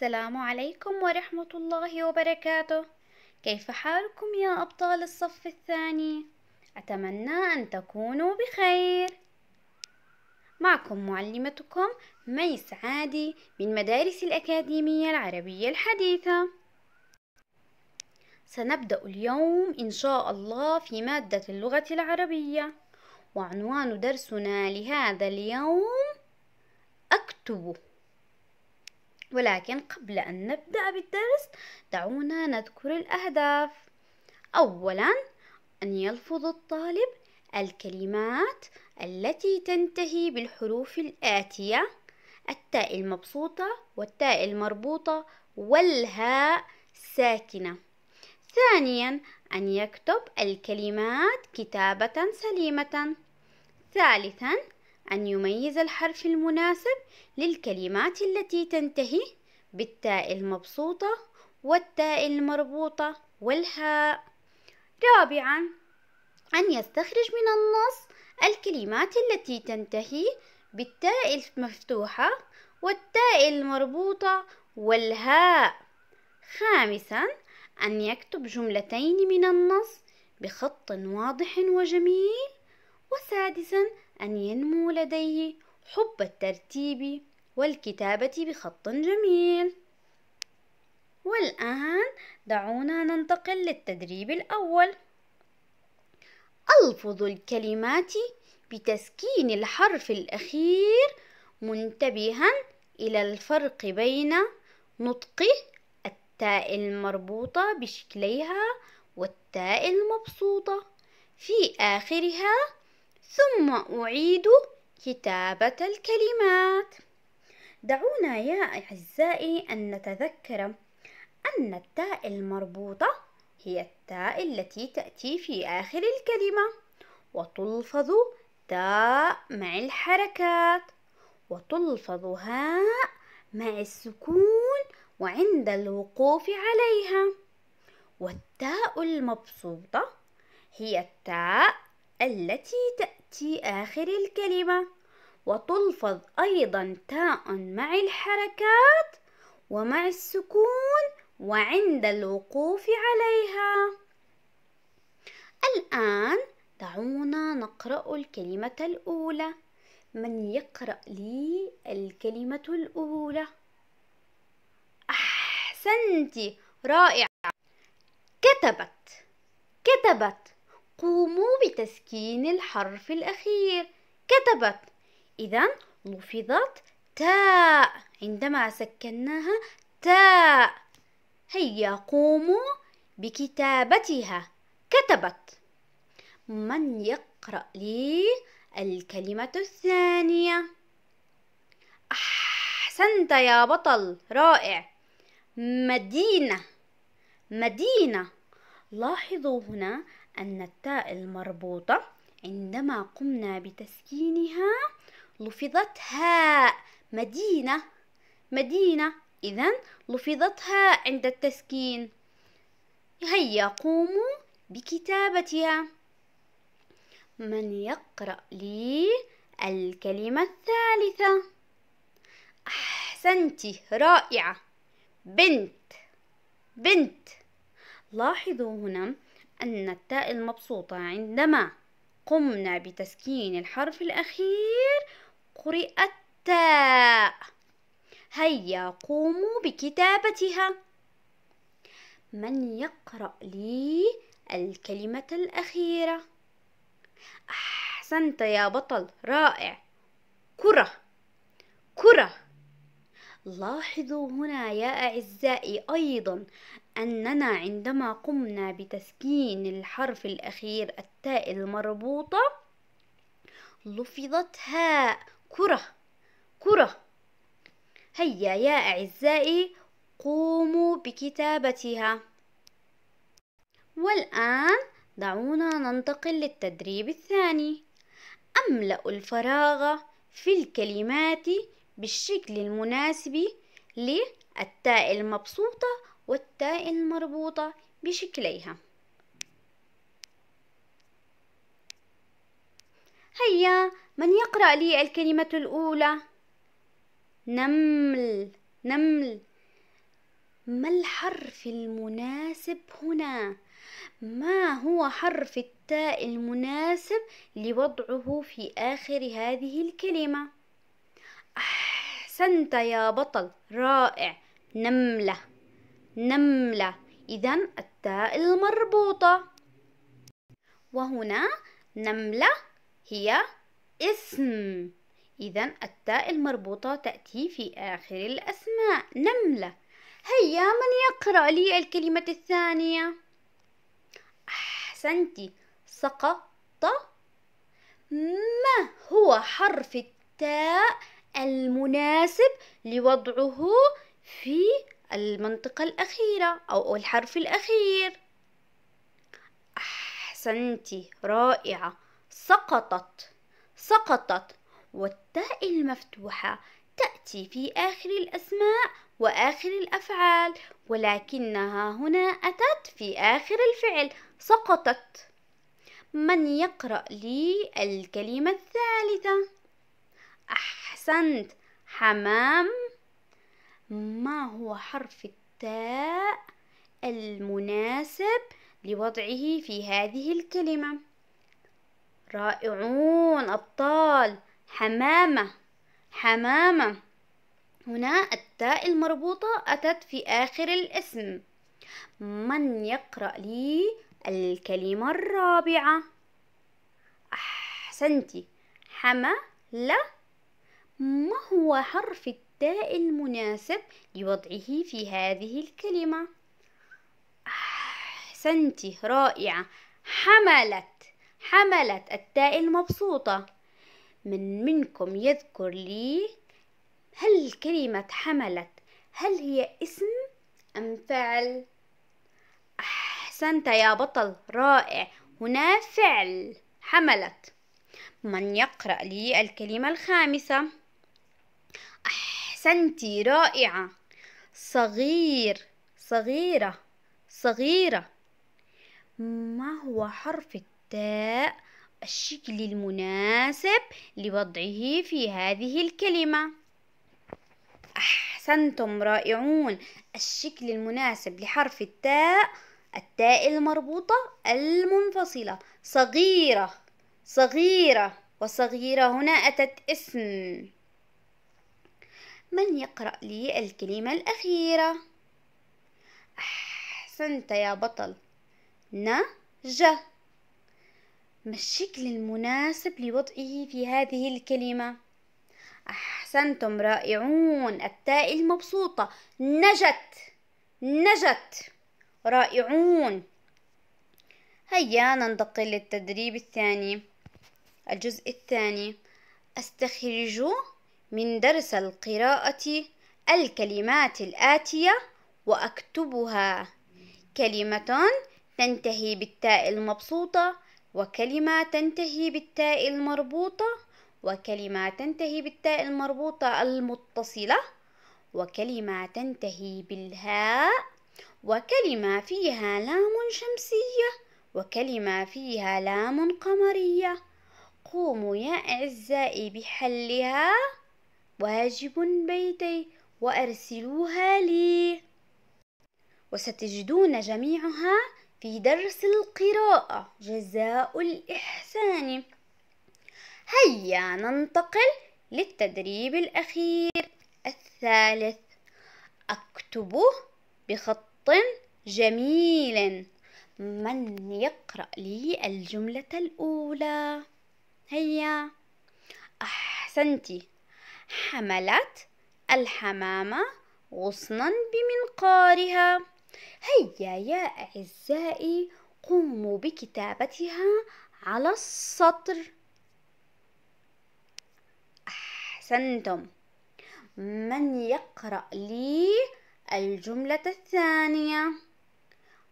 السلام عليكم ورحمة الله وبركاته كيف حالكم يا أبطال الصف الثاني؟ أتمنى أن تكونوا بخير معكم معلمتكم ميس عادي من مدارس الأكاديمية العربية الحديثة سنبدأ اليوم إن شاء الله في مادة اللغة العربية وعنوان درسنا لهذا اليوم أكتبه ولكن قبل أن نبدأ بالدرس دعونا نذكر الأهداف أولا أن يلفظ الطالب الكلمات التي تنتهي بالحروف الآتية التاء المبسوطة والتاء المربوطة والهاء ساكنة ثانيا أن يكتب الكلمات كتابة سليمة ثالثا أن يميز الحرف المناسب للكلمات التي تنتهي بالتاء المبسوطة والتاء المربوطة والهاء رابعا أن يستخرج من النص الكلمات التي تنتهي بالتاء المفتوحة والتاء المربوطة والهاء خامسا أن يكتب جملتين من النص بخط واضح وجميل وسادسا أن ينمو لديه حب الترتيب والكتابة بخط جميل والآن دعونا ننتقل للتدريب الأول ألفظ الكلمات بتسكين الحرف الأخير منتبها إلى الفرق بين نطق التاء المربوطة بشكليها والتاء المبسوطة في آخرها ثم أعيد كتابة الكلمات دعونا يا أعزائي أن نتذكر أن التاء المربوطة هي التاء التي تأتي في آخر الكلمة وتلفظ تاء مع الحركات وتلفظ هاء مع السكون وعند الوقوف عليها والتاء المبسوطة هي التاء التي تأتي تأتي آخر الكلمة وتلفظ أيضا تاء مع الحركات ومع السكون وعند الوقوف عليها الآن دعونا نقرأ الكلمة الأولى من يقرأ لي الكلمة الأولى أحسنت رائع كتبت كتبت قوموا بتسكين الحرف الأخير كتبت إذا لفظت تاء عندما سكناها تاء هيا قوموا بكتابتها كتبت من يقرأ لي الكلمة الثانية أحسنت يا بطل رائع مدينة مدينة لاحظوا هنا أن التاء المربوطة عندما قمنا بتسكينها لفظت هاء مدينة مدينة إذا لفظت هاء عند التسكين هيا قوموا بكتابتها من يقرأ لي الكلمة الثالثة أحسنت رائعة بنت بنت لاحظوا هنا أن التاء المبسوطة عندما قمنا بتسكين الحرف الأخير قرئت تاء هيا قوموا بكتابتها من يقرأ لي الكلمة الأخيرة أحسنت يا بطل رائع كرة كرة لاحظوا هنا يا أعزائي أيضا أننا عندما قمنا بتسكين الحرف الأخير التاء المربوطة لفظت هاء كرة كرة هيا يا أعزائي قوموا بكتابتها والآن دعونا ننتقل للتدريب الثاني أملأ الفراغ في الكلمات بالشكل المناسب للتاء المبسوطة والتاء المربوطة بشكليها هيا من يقرأ لي الكلمة الأولى نمل نمل ما الحرف المناسب هنا ما هو حرف التاء المناسب لوضعه في آخر هذه الكلمة أحسنت يا بطل رائع نملة نملة إذا التاء المربوطة وهنا نملة هي اسم إذا التاء المربوطة تأتي في آخر الأسماء نملة هيا من يقرأ لي الكلمة الثانية أحسنت سقط ما هو حرف التاء المناسب لوضعه في المنطقة الأخيرة أو الحرف الأخير أحسنتي رائعة سقطت سقطت والتاء المفتوحة تأتي في آخر الأسماء وآخر الأفعال ولكنها هنا أتت في آخر الفعل سقطت من يقرأ لي الكلمة الثالثة؟ أح أحسنت حمام ما هو حرف التاء المناسب لوضعه في هذه الكلمة رائعون أبطال حمامة حمامة هنا التاء المربوطة أتت في آخر الاسم من يقرأ لي الكلمة الرابعة أحسنتي حملة ما هو حرف التاء المناسب لوضعه في هذه الكلمة؟ أحسنت رائعة حملت حملت التاء المبسوطة من منكم يذكر لي هل كلمة حملت هل هي اسم أم فعل؟ أحسنت يا بطل رائع هنا فعل حملت من يقرأ لي الكلمة الخامسة؟ أحسنتي رائعة صغير صغيرة صغيرة ما هو حرف التاء الشكل المناسب لوضعه في هذه الكلمة أحسنتم رائعون الشكل المناسب لحرف التاء التاء المربوطة المنفصلة صغيرة صغيرة وصغيرة هنا أتت اسم من يقرأ لي الكلمة الأخيرة؟ أحسنت يا بطل نجا ما الشكل المناسب لوضعه في هذه الكلمة؟ أحسنتم رائعون التاء المبسوطة نجت نجت رائعون هيا ننتقل للتدريب الثاني الجزء الثاني استخرجوا من درس القراءة الكلمات الآتية وأكتبها كلمة تنتهي بالتاء المبسوطة وكلمة تنتهي بالتاء المربوطة وكلمة تنتهي بالتاء المربوطة المتصلة وكلمة تنتهي بالهاء وكلمة فيها لام شمسية وكلمة فيها لام قمرية قوموا يا أعزائي بحلها واجب بيتي وأرسلوها لي وستجدون جميعها في درس القراءة جزاء الإحسان هيا ننتقل للتدريب الأخير الثالث أكتبه بخط جميل من يقرأ لي الجملة الأولى هيا أحسنتِ حملت الحمامة غصنا بمنقارها هيا يا أعزائي قوموا بكتابتها على السطر أحسنتم من يقرأ لي الجملة الثانية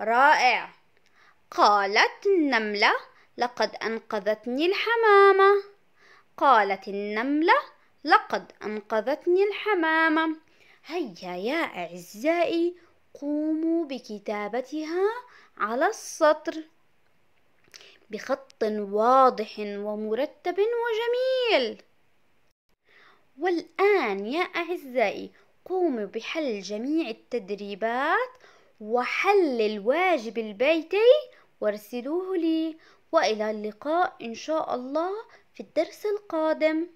رائع قالت النملة لقد أنقذتني الحمامة قالت النملة لقد أنقذتني الحمامة هيا يا أعزائي قوموا بكتابتها على السطر بخط واضح ومرتب وجميل والآن يا أعزائي قوموا بحل جميع التدريبات وحل الواجب البيتي وارسلوه لي وإلى اللقاء إن شاء الله في الدرس القادم